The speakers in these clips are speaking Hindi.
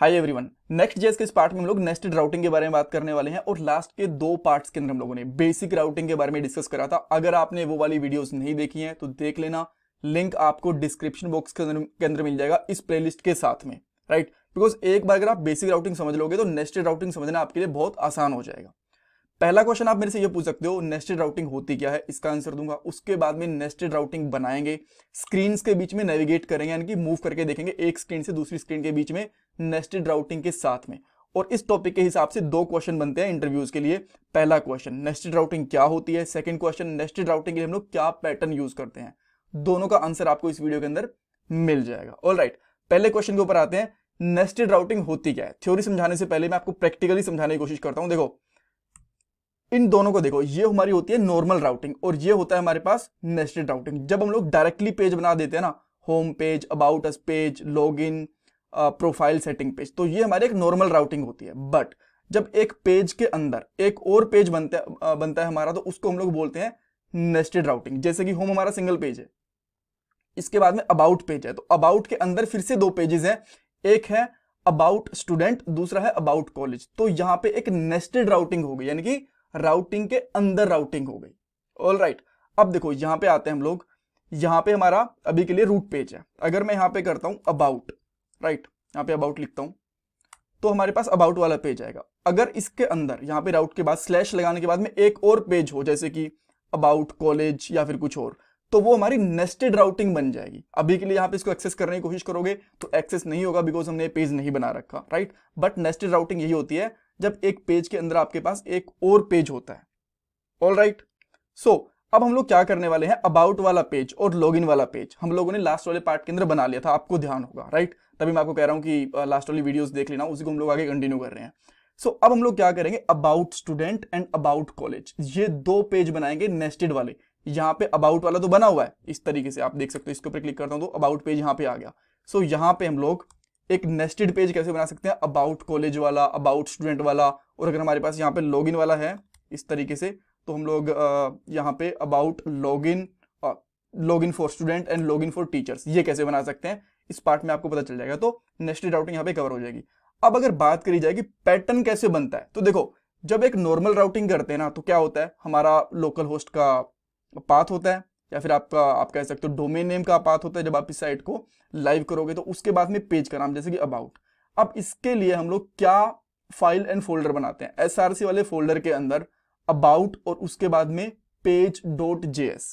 हाय एवरीवन नेक्स्ट जेस के इस पार्ट में हम लोग नेस्टेड राउटिंग के बारे में बात करने वाले हैं और लास्ट के दो पार्ट्स के अंदर हम लोगों ने बेसिक राउटिंग के बारे में डिस्कस करा था अगर आपने वो वाली वीडियोस नहीं देखी हैं तो देख लेना लिंक आपको डिस्क्रिप्शन बॉक्स के अंदर मिल जाएगा इस प्ले के साथ में राइट बिकॉज एक बार अगर आप बेसिक राउटिंग समझ लोगे तो नेस्टेड राउटिंग समझना आपके लिए बहुत आसान हो जाएगा पहला क्वेश्चन आप मेरे से ये पूछ सकते हो नेस्टेड राउटिंग होती क्या है इसका आंसर दूंगा उसके बाद में नेस्टेड राउटिंग बनाएंगे स्क्रीन के बीच में नेविगेट करेंगे यानी कि मूव करके देखेंगे एक स्क्रीन से दूसरी स्क्रीन के बीच में नेस्टेड राउटिंग के साथ में और इस टॉपिक के हिसाब से दो क्वेश्चन बनते हैं इंटरव्यूज के लिए पहला क्वेश्चन नेस्टेड राउटिंग क्या होती है सेकेंड क्वेश्चन नेस्टेड राउटिंग के लिए हम लोग क्या पैटर्न यूज करते हैं दोनों का आंसर आपको इस वीडियो के अंदर मिल जाएगा ऑल right, पहले क्वेश्चन के ऊपर आते हैं नेस्टेड राउटिंग होती क्या है थ्योरी समझाने से पहले मैं आपको प्रैक्टिकली समझाने की कोशिश करता हूं देखो इन दोनों को देखो ये हमारी होती है नॉर्मल राउटिंग और ये होता है हमारे पास नेस्टेड राउटिंग जब हम लोग डायरेक्टली पेज बना देते हैं ना home page about us page log in profile setting page तो ये हमारी एक नॉर्मल राउटिंग होती है बट जब एक पेज के अंदर एक और पेज बनता बनता है हमारा तो उसको हम लोग बोलते हैं नेस्टेड राउटिंग जैसे कि होम हमारा सिंगल पेज है इसके बाद में अबाउट पेज है तो अबाउट के अंदर फिर से दो पेजेस हैं एक है अबाउट स्टूडेंट दूसरा है अबाउट कॉलेज तो यहां पे एक नेस्टेड राउटिंग हो गई यानी कि राउटिंग के अंदर राउटिंग हो गई ऑल राइट अब देखो यहां पे आते हैं हम लोग यहां पे हमारा अभी के लिए रूट पेज है अगर मैं यहां पे करता हूं अबाउट राइट यहां पे अबाउट लिखता हूं तो हमारे पास अबाउट वाला पेज आएगा अगर इसके अंदर यहां पे राउट के बाद स्लैश लगाने के बाद में एक और पेज हो जैसे कि अबाउट कॉलेज या फिर कुछ और तो वो हमारी नेस्टेड राउटिंग बन जाएगी अभी के लिए यहां पे इसको एक्सेस करने की कोशिश करोगे तो एक्सेस नहीं होगा बिकॉज हमने पेज नहीं बना रखा राइट बट नेस्टेड राउटिंग यही होती है जब एक पेज के अंदर आपके पास एक और पेज होता है ऑल राइट सो अब हम लोग क्या करने वाले हैं अबाउट वाला पेज और लॉगिन वाला पेज हम लोगों ने लास्ट वाले पार्ट के अंदर बना लिया था आपको ध्यान होगा राइट तभी मैं आपको कह रहा हूं कि लास्ट वाली वीडियोस देख लेना उसी को हम लोग आगे कंटिन्यू कर रहे हैं सो so, अब हम लोग क्या करेंगे about student and about college ये दो पेज बनाएंगे नेस्टेड वाले यहाँ पे अबाउट वाला तो बना हुआ है इस तरीके से आप देख सकते हो इसके ऊपर क्लिक करता हूँ तो अबाउट पेज यहाँ पे आ गया सो so, यहाँ पे हम लोग एक नेस्टेड पेज कैसे बना सकते हैं अबाउट कॉलेज वाला अबाउट स्टूडेंट वाला और अगर हमारे पास यहाँ पे लॉगिन वाला है इस तरीके से तो हम लोग यहाँ पे about login login for student and login for teachers ये कैसे बना सकते हैं इस पार्ट में आपको पता चल जाएगा तो नेस्टेड राउटिंग यहाँ पे कवर हो जाएगी अब अगर बात करी जाए कि पैटर्न कैसे बनता है तो देखो जब एक नॉर्मल राउटिंग करते हैं ना तो क्या होता है हमारा लोकल होस्ट का पाथ होता है या फिर आपका आप कह सकते हो डोमेन नेम का पाथ होता है जब आप इस साइट को लाइव करोगे तो उसके बाद में पेज का नाम जैसे कि अबाउट अब इसके लिए हम लोग क्या फाइल एंड फोल्डर बनाते हैं एसआरसी वाले फोल्डर के अंदर अबाउट और उसके बाद में पेज डॉट जेएस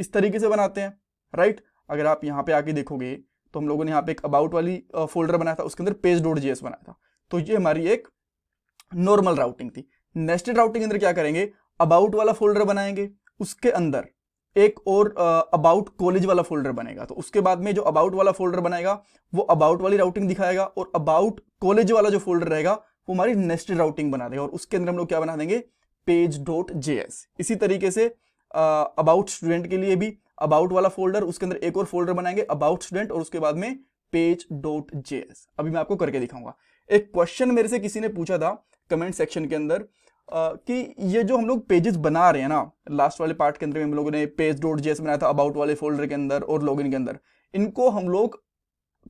इस तरीके से बनाते हैं राइट अगर आप यहाँ पे आके देखोगे तो हम लोगों ने यहाँ पे एक अबाउट वाली फोल्डर बनाया था उसके अंदर पेज डॉट एस बनाया था तो ये हमारी एक नॉर्मल राउटिंग थी नेस्टेड राउटिंग के अंदर क्या करेंगे अबाउट वाला फोल्डर बनाएंगे उसके अंदर एक और अबाउट कॉलेज वाला फोल्डर बनेगा तो उसके बाद में जो अबाउट वाला फोल्डर बनाएगा वो अबाउट वाली राउटिंग दिखाएगा और अबाउट कॉलेज वाला जो फोल्डर रहेगा वो हमारी नेस्टेड राउटिंग बना देगा और उसके अंदर हम लोग क्या बना देंगे पेज डॉट जे इसी तरीके से अबाउट स्टूडेंट के लिए भी अबाउट वाला फोल्डर उसके अंदर एक और फोल्डर बनाएंगे अबाउट स्टूडेंट और उसके बाद में पेज डॉट जे अभी मैं आपको करके दिखाऊंगा एक क्वेश्चन मेरे से किसी ने पूछा था कमेंट सेक्शन के अंदर कि ये जो हम लोग पेजेस बना रहे हैं ना लास्ट वाले पार्ट के अंदर में हम लोगों ने पेज डॉट जेस बनाया था अबाउट वाले फोल्डर के अंदर और लॉगिन के अंदर इनको हम लोग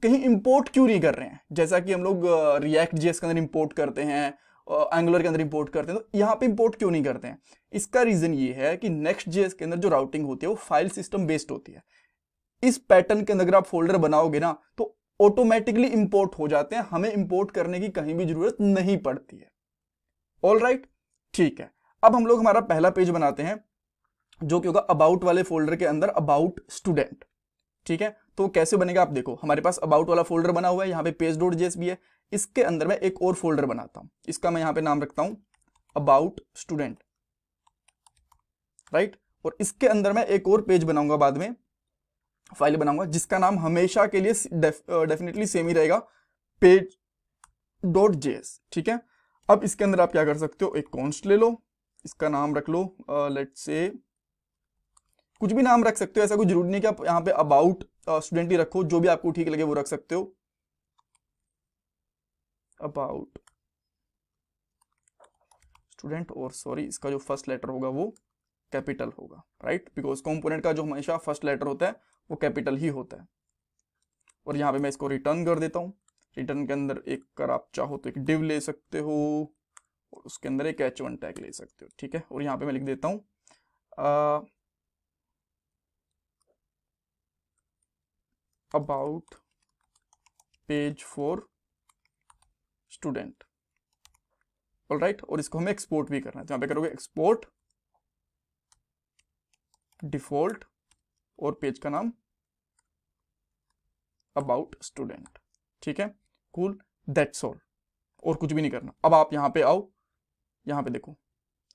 कहीं इंपोर्ट क्यों नहीं कर रहे हैं जैसा कि हम लोग रिएक्ट जेस के अंदर इंपोर्ट करते हैं एंगुलर के अंदर इंपोर्ट करते हैं तो यहाँ पे इंपोर्ट क्यों नहीं करते हैं इसका रीज़न ये है कि नेक्स्ट जेस के अंदर जो राउटिंग होती है वो फाइल सिस्टम बेस्ड होती है इस पैटर्न के अंदर अगर आप फोल्डर बनाओगे ना तो ऑटोमेटिकली इंपोर्ट हो जाते हैं हमें इंपोर्ट करने की कहीं भी जरूरत नहीं पड़ती है ऑल राइट ठीक है अब हम लोग हमारा पहला पेज बनाते हैं जो कि होगा अबाउट वाले फोल्डर के अंदर अबाउट स्टूडेंट ठीक है तो कैसे बनेगा आप देखो हमारे पास अबाउट वाला फोल्डर बना हुआ है यहाँ पे पेज डोट जेस भी है इसके अंदर मैं एक और फोल्डर बनाता हूं इसका मैं यहां पे नाम रखता हूं अबाउट स्टूडेंट राइट और इसके अंदर मैं एक और पेज बनाऊंगा बाद में फाइल बनाऊंगा जिसका नाम हमेशा के लिए डेफिनेटली सेम ही रहेगा पेज डॉट जेएस ठीक है अब इसके अंदर आप क्या कर सकते हो एक कॉन्स्ट ले लो इसका नाम रख लो लेट से कुछ भी नाम रख सकते हो ऐसा कोई जरूरी नहीं कि आप यहाँ पे अबाउट स्टूडेंट ही रखो जो भी आपको ठीक लगे वो रख सकते हो अबाउट स्टूडेंट और सॉरी इसका जो फर्स्ट लेटर होगा वो कैपिटल होगा राइट बिकॉज कॉम्पोनेंट का जो हमेशा फर्स्ट लेटर होता है वो कैपिटल ही होता है और यहां पे मैं इसको रिटर्न कर देता हूं रिटर्न के अंदर एक कर आप चाहो तो एक डिव ले सकते हो और उसके अंदर एक एच वन टैग ले सकते हो ठीक है और यहाँ पे मैं लिख देता हूँ about page for student all right और इसको हमें एक्सपोर्ट भी करना है तो पे करोगे एक्सपोर्ट डिफॉल्ट और पेज का नाम अबाउट स्टूडेंट ठीक है कूल दैट सोल और कुछ भी नहीं करना अब आप यहाँ पे आओ यहाँ पे देखो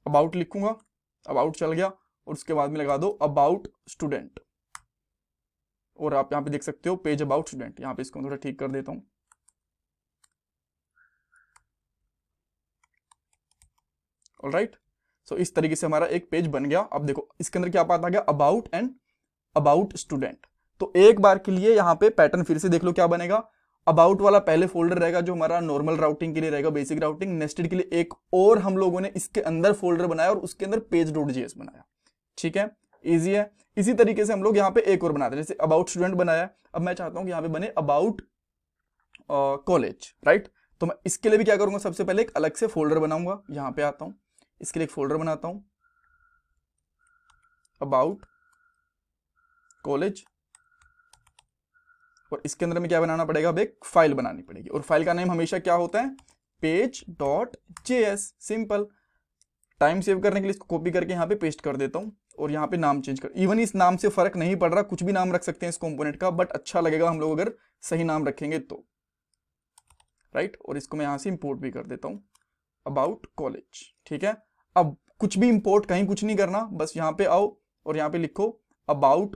अबाउट लिखूंगा अबाउट चल गया और उसके बाद में लगा दो अबाउट स्टूडेंट और आप यहाँ पे देख सकते हो पेज अबाउट स्टूडेंट यहाँ पे इसको थोड़ा ठीक कर देता हूँ ऑल राइट सो इस तरीके से हमारा एक पेज बन गया अब देखो इसके अंदर क्या आ गया अबाउट एंड अबाउट स्टूडेंट तो एक बार के लिए यहाँ पे पैटर्न फिर से देख लो क्या बनेगा अबाउट वाला पहले फोल्डर रहेगा जो हमारा नॉर्मल राउटिंग के लिए रहेगा बेसिक राउटिंग नेस्टेड के लिए एक और हम लोगों ने इसके अंदर फोल्डर बनाया और उसके अंदर पेज डोट जीएस बनाया ठीक है ईजी है इसी तरीके से हम लोग यहाँ पे एक और बनाते हैं जैसे अबाउट स्टूडेंट बनाया अब मैं चाहता हूँ कि यहाँ पे बने अबाउट कॉलेज राइट तो मैं इसके लिए भी क्या करूंगा सबसे पहले एक अलग से फोल्डर बनाऊंगा यहाँ पे आता हूँ इसके लिए एक फोल्डर बनाता हूँ अबाउट कॉलेज और इसके अंदर में क्या बनाना पड़ेगा अब एक फाइल बनानी पड़ेगी और फाइल का नेम हमेशा क्या होता है page dot J S simple time save करने के लिए इसको कॉपी करके यहाँ पे पेस्ट कर देता हूँ और यहाँ पे नाम चेंज कर इवन इस नाम से फर्क नहीं पड़ रहा कुछ भी नाम रख सकते हैं इस कॉम्पोनेट का बट अच्छा लगेगा हम लोग अगर सही नाम रखेंगे तो राइट right? और इसको मैं यहाँ से इम्पोर्ट भी कर देता हूँ अबाउट कॉलेज ठीक है अब कुछ भी इम्पोर्ट कहीं कुछ नहीं करना बस यहाँ पे आओ और यहाँ पे लिखो अबाउट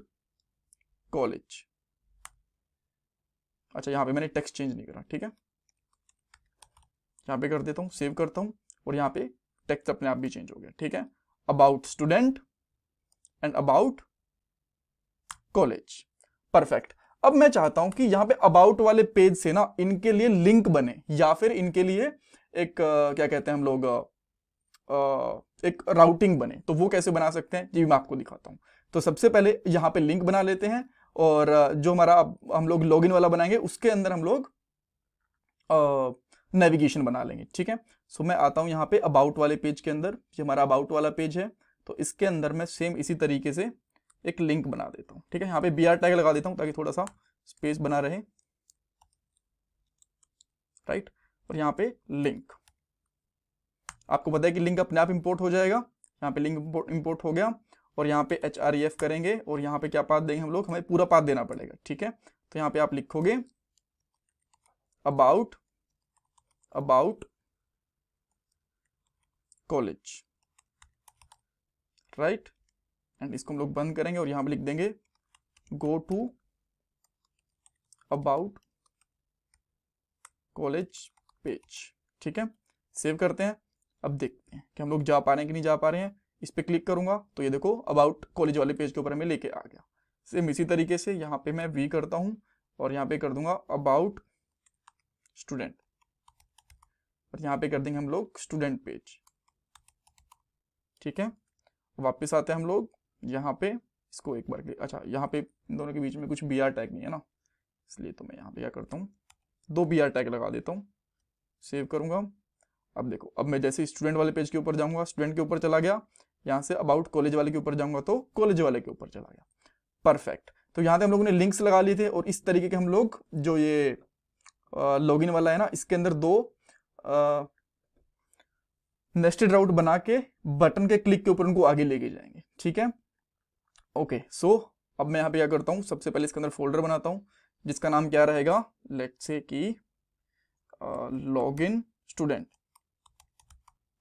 कॉलेज अच्छा यहाँ पे मैंने टेक्स्ट चेंज नहीं करा ठीक है यहाँ पे कर देता हूँ सेव करता हूँ और यहाँ पे टेक्स्ट अपने आप भी चेंज हो गया ठीक है about student and about college perfect अब मैं चाहता हूं कि यहाँ पे अबाउट वाले पेज से ना इनके लिए लिंक बने या फिर इनके लिए एक आ, क्या कहते हैं हम लोग आ, एक राउटिंग बने तो वो कैसे बना सकते हैं ये मैं आपको दिखाता हूँ तो सबसे पहले यहाँ पे लिंक बना लेते हैं और जो हमारा हम लोग लॉगिन वाला बनाएंगे उसके अंदर हम लोग नेविगेशन बना लेंगे ठीक है सो मैं आता हूँ यहाँ पे अबाउट वाले पेज के अंदर ये हमारा अबाउट वाला पेज है तो इसके अंदर मैं सेम इसी तरीके से एक लिंक बना देता हूँ ठीक है यहाँ पे बी टैग लगा देता हूँ ताकि थोड़ा सा स्पेस बना रहे राइट और यहाँ पे लिंक आपको पता है कि लिंक अपने आप इंपोर्ट हो जाएगा यहाँ पे लिंक इंपोर्ट हो गया और यहाँ पे एच आर ई एफ करेंगे और यहाँ पे क्या पाथ देंगे हम लोग हमें पूरा पाथ देना पड़ेगा ठीक है तो यहाँ पे आप लिखोगे about about college right and इसको हम लोग बंद करेंगे और यहां पे लिख देंगे go to about college page ठीक है सेव करते हैं अब देखते हैं कि हम लोग जा पा रहे हैं कि नहीं जा पा रहे हैं इस पर क्लिक करूंगा तो ये देखो अबाउट कॉलेज वाले पेज के ऊपर हमें लेके आ गया सेम इसी तरीके से यहाँ पे मैं वी करता हूँ और यहाँ पे कर दूंगा अबाउट स्टूडेंट और यहाँ पे कर देंगे हम लोग स्टूडेंट पेज ठीक है वापस आते हैं हम लोग यहाँ पे इसको एक बार अच्छा यहाँ पे दोनों के बीच में कुछ बी टैग नहीं है ना इसलिए तो मैं यहाँ पे क्या करता हूँ दो बी टैग लगा देता हूँ सेव करूंगा अब देखो अब मैं जैसे स्टूडेंट वाले पेज के ऊपर जाऊंगा स्टूडेंट के ऊपर चला गया यहाँ से अबाउट कॉलेज वाले के ऊपर जाऊंगा तो कॉलेज वाले के ऊपर चला गया परफेक्ट तो यहाँ पे हम लोगों ने लिंक्स लगा लिए थे और इस तरीके के हम लोग जो ये लॉगिन वाला है ना इसके अंदर दो नेस्टेड राउट बना के बटन के क्लिक के ऊपर उनको आगे लेके जाएंगे ठीक है ओके सो अब मैं यहाँ पे क्या करता हूँ सबसे पहले इसके अंदर फोल्डर बनाता हूँ जिसका नाम क्या रहेगा लेट से कि लॉग इन स्टूडेंट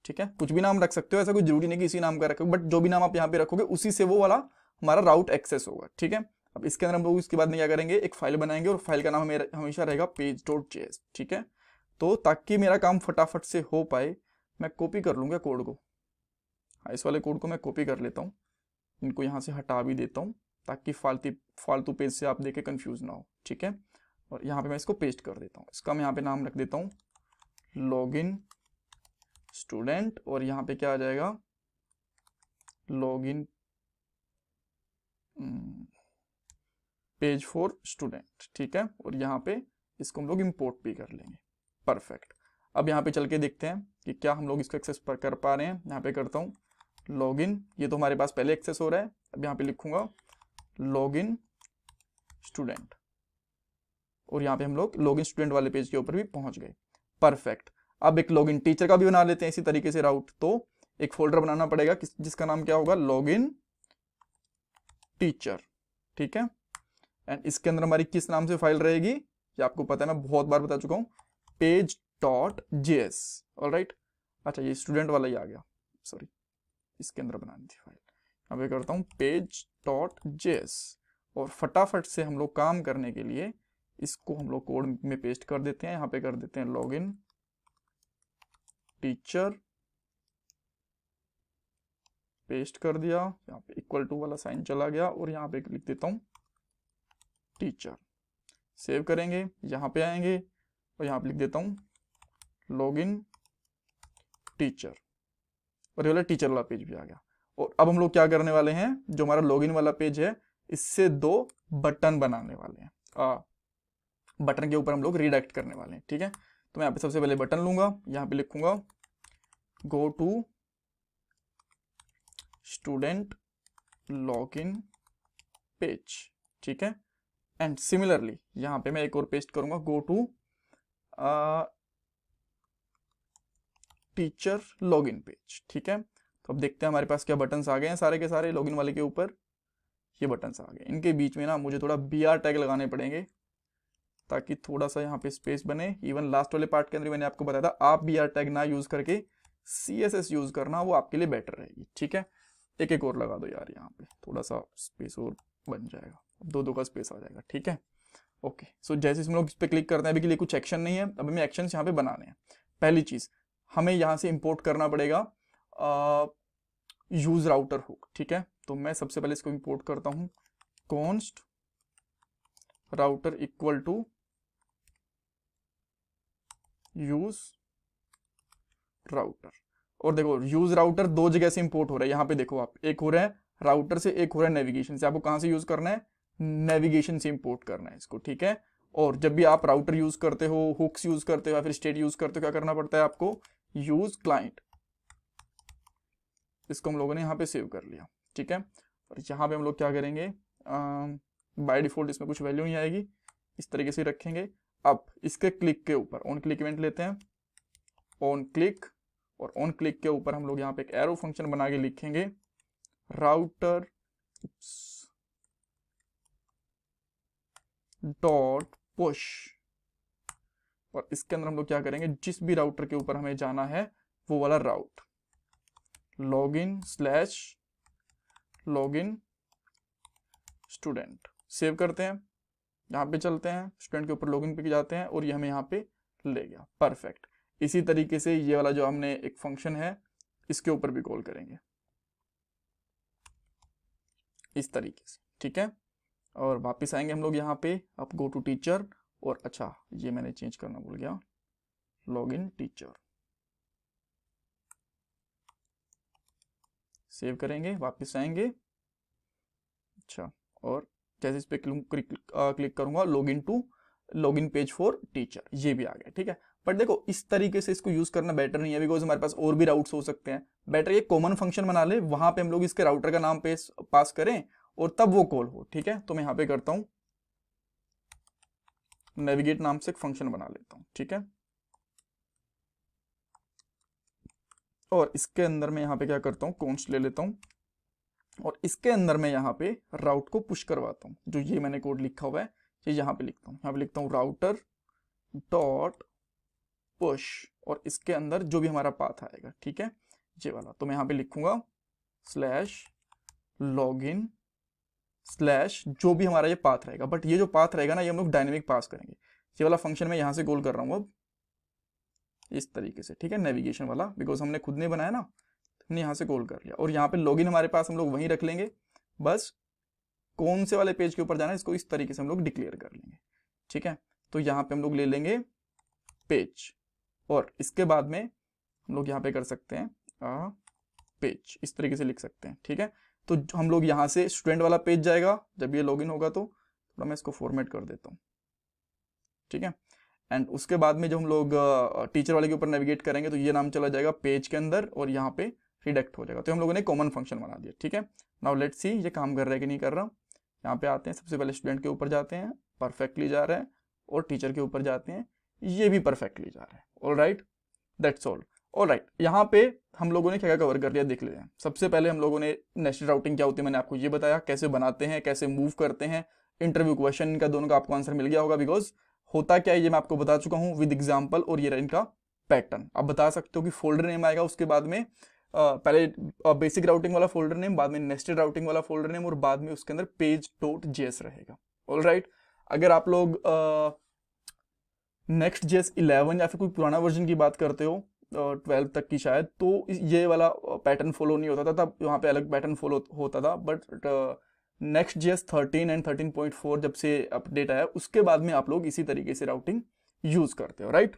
ठीक है कुछ भी नाम रख सकते हो ऐसा कोई जरूरी नहीं कि इसी नाम का रखोग बट जो भी नाम आप यहाँ पे रखोगे उसी से वो वाला हमारा राउट एक्सेस होगा ठीक है अब इसके अंदर हम लोग इसके बाद में क्या करेंगे एक फाइल बनाएंगे और फाइल का नाम हमें हमेशा रहेगा पेज डॉट जे ठीक है तो ताकि मेरा काम फटाफट से हो पाए मैं कॉपी कर लूँगा कोड को हाँ, इस वाले कोड को मैं कॉपी कर लेता हूँ इनको यहाँ से हटा भी देता हूँ ताकि फालतू फालतू पेज से आप देख के कन्फ्यूज ना हो ठीक है और यहाँ पे मैं इसको पेस्ट कर देता हूँ इसका मैं यहाँ पे नाम रख देता हूँ इन स्टूडेंट और यहाँ पे क्या आ जाएगा लॉगिन पेज फॉर स्टूडेंट ठीक है और यहाँ पे इसको हम लोग इम्पोर्ट भी कर लेंगे परफेक्ट अब यहाँ पे चल के देखते हैं कि क्या हम लोग इसको एक्सेस पर कर पा रहे हैं यहाँ पे करता हूँ लॉग इन ये तो हमारे पास पहले एक्सेस हो रहा है अब यहाँ पे लिखूंगा लॉग इन स्टूडेंट और यहाँ पे हम लोग लॉग इन स्टूडेंट वाले पेज के ऊपर भी पहुंच गए परफेक्ट अब एक लॉगिन टीचर का भी बना लेते हैं इसी तरीके से राउट तो एक फोल्डर बनाना पड़ेगा जिसका नाम क्या होगा लॉगिन टीचर ठीक है एंड इसके अंदर हमारी किस नाम से फाइल रहेगी ये आपको पता है मैं बहुत बार बता चुका हूँ page dot J S right अच्छा ये स्टूडेंट वाला ही आ गया सॉरी इसके अंदर बनानी थी फाइल अब ये करता हूँ पेज डॉट जे एस और फटाफट से हम लोग काम करने के लिए इसको हम लोग कोड में पेस्ट कर देते हैं यहाँ पे कर देते हैं लॉग इन टीचर पेस्ट कर दिया यहाँ पे इक्वल टू वाला साइन चला गया और यहाँ पे लिख देता हूँ टीचर सेव करेंगे यहाँ पे आएंगे और यहाँ पे लिख देता हूँ लॉग इन टीचर और ये वाला टीचर वाला पेज भी आ गया और अब हम लोग क्या करने वाले हैं जो हमारा लॉग इन वाला पेज है इससे दो बटन बनाने वाले हैं आ, बटन के ऊपर हम लोग रिडायरेक्ट करने वाले हैं ठीक है तो मैं यहाँ पे सबसे पहले बटन लूंगा यहाँ पे लिखूंगा go to student log in page ठीक है एंड सिमिलरली यहाँ पे मैं एक और पेस्ट करूंगा go to teacher log in page ठीक है तो अब देखते हैं हमारे पास क्या बटन आ गए हैं सारे के सारे लॉग वाले के ऊपर ये बटन आ गए इनके बीच में ना मुझे थोड़ा बी आर टैग लगाने पड़ेंगे ताकि थोड़ा सा यहाँ पे स्पेस बने इवन लास्ट वाले पार्ट के अंदर मैंने आपको बताया था आप बी आर टैग ना यूज करके सी एस एस यूज करना वो आपके लिए बेटर रहेगी ठीक है एक एक और लगा दो यार यहाँ पे थोड़ा सा स्पेस और बन जाएगा दो दो का स्पेस आ जाएगा ठीक है ओके सो जैसे हम लोग इस पर क्लिक करते हैं अभी के लिए कुछ एक्शन नहीं है अब हमें एक्शन यहाँ पे बनाने हैं पहली चीज हमें यहाँ से इम्पोर्ट करना पड़ेगा यूज राउटर हुक ठीक है तो मैं सबसे पहले इसको इम्पोर्ट करता हूँ const router equal to use router और देखो यूज राउटर दो जगह से इंपोर्ट हो रहा है यहां पे देखो आप एक हो रहा है राउटर से एक हो रहा है नेविगेशन से आपको कहां से यूज करना है नेविगेशन से इंपोर्ट करना है इसको ठीक है और जब भी आप राउटर यूज करते हो हुक्स यूज करते हो या फिर स्टेट यूज करते हो क्या करना पड़ता है आपको यूज क्लाइंट इसको हम लोगों ने यहां पे सेव कर लिया ठीक है और यहां पे हम लोग क्या करेंगे बाय डिफॉल्ट इसमें कुछ वैल्यू नहीं आएगी इस तरीके से रखेंगे अप इसके क्लिक के ऊपर ऑन क्लिक इवेंट लेते हैं ऑन क्लिक और ऑन क्लिक के ऊपर हम लोग यहाँ पे एक एरो फंक्शन बना के लिखेंगे राउटर डॉट पुश और इसके अंदर हम लोग क्या करेंगे जिस भी राउटर के ऊपर हमें जाना है वो वाला route log in slash log in student save करते हैं यहाँ पे चलते हैं स्टूडेंट के ऊपर लॉगिन पे जाते हैं और ये हमें यहाँ पे ले गया परफेक्ट इसी तरीके से ये वाला जो हमने एक फंक्शन है इसके ऊपर भी कॉल करेंगे इस तरीके से ठीक है और वापस आएंगे हम लोग यहाँ पे अब गो टू टीचर और अच्छा ये मैंने चेंज करना भूल गया लॉग इन टीचर सेव करेंगे वापस आएंगे अच्छा और जैसे इस पर क्लिक करूंगा log in to log in page for teacher ये भी आ गया ठीक है बट देखो इस तरीके से इसको यूज करना बेटर नहीं है बिकॉज हमारे पास और भी राउट्स हो सकते हैं बेटर ये कॉमन फंक्शन बना ले वहां पे हम लोग इसके राउटर का नाम पे पास करें और तब वो कॉल हो ठीक है तो मैं यहाँ पे करता हूँ नेविगेट नाम से एक फंक्शन बना लेता हूँ ठीक है और इसके अंदर मैं यहां पे क्या करता हूँ कौन ले लेता हूँ और इसके अंदर मैं यहाँ पे राउट को पुश करवाता हूँ जो ये मैंने कोड लिखा हुआ है ये यहाँ पे लिखता हूँ यहाँ पे लिखता हूँ राउटर डॉट पुश और इसके अंदर जो भी हमारा पाथ आएगा ठीक है ये वाला तो मैं यहाँ पे लिखूंगा स्लैश लॉग इन स्लैश जो भी हमारा ये पाथ रहेगा बट ये जो पाथ रहेगा ना ये हम लोग डायनेमिक पास करेंगे ये वाला फंक्शन मैं यहाँ से गोल कर रहा हूँ अब इस तरीके से ठीक है नेविगेशन वाला बिकॉज हमने खुद ने बनाया ना ने यहाँ से कॉल कर लिया और यहाँ पे लॉगिन हमारे पास हम लोग वहीं रख लेंगे बस कौन से वाले पेज के ऊपर जाना है इसको इस तरीके से हम लोग डिक्लेयर कर लेंगे ठीक है तो यहाँ पे हम लोग ले लेंगे पेज और इसके बाद में हम लोग यहाँ पे कर सकते हैं आ, पेज इस तरीके से लिख सकते हैं ठीक है तो हम लोग यहाँ से स्टूडेंट वाला पेज जाएगा जब ये लॉगिन होगा तो थोड़ा मैं इसको फॉर्मेट कर देता हूँ ठीक है एंड उसके बाद में जो हम लोग टीचर वाले के ऊपर नेविगेट करेंगे तो ये नाम चला जाएगा पेज के अंदर और यहाँ पे रिडक्ट हो जाएगा तो हम लोगों ने कॉमन फंक्शन बना दिया ठीक है नाउ लेट सी ये काम कर रहा है कि नहीं कर रहा यहाँ पे आते हैं सबसे पहले स्टूडेंट के ऊपर जाते हैं परफेक्टली जा रहा है और टीचर के ऊपर जाते हैं ये भी परफेक्टली जा रहा है all right that's all all right यहाँ पे हम लोगों ने क्या क्या कवर कर लिया देख लेते हैं सबसे पहले हम लोगों ने नेशनल राउटिंग क्या होती है मैंने आपको ये बताया कैसे बनाते हैं कैसे मूव करते हैं इंटरव्यू क्वेश्चन इनका दोनों का आपको आंसर मिल गया होगा बिकॉज होता क्या है ये मैं आपको बता चुका हूँ विद एग्जाम्पल और ये इनका पैटर्न आप बता सकते हो कि फोल्डर नेम आएगा उसके बाद में पहले बेसिक राउटिंग वाला फोल्डर नेम बाद में नेस्टेड राउटिंग वाला फोल्डर नेम और बाद में उसके अंदर पेज डॉट जेस रहेगा ऑल राइट अगर आप लोग नेक्स्ट जेस इलेवन या फिर कोई पुराना वर्जन की बात करते हो ट्वेल्व uh, तक की शायद तो ये वाला पैटर्न फॉलो नहीं होता था तब वहाँ पे अलग पैटर्न फॉलो होता था but next J S thirteen and thirteen point four जब से अपडेट आया उसके बाद में आप लोग इसी तरीके से राउटिंग यूज़ करते हो right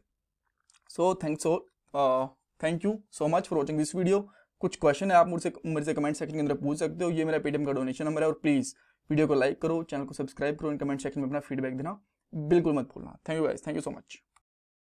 so thanks for thank you so much for watching this video कुछ क्वेश्चन है आप मुझसे मेरे से कमेंट सेक्शन के अंदर पूछ सकते हो ये मेरा पेटीएम का डोनेशन नंबर है और प्लीज़ वीडियो को लाइक करो चैनल को सब्सक्राइब करो इन कमेंट सेक्शन में अपना फीडबैक देना बिल्कुल मत भूलना thank you guys thank you so much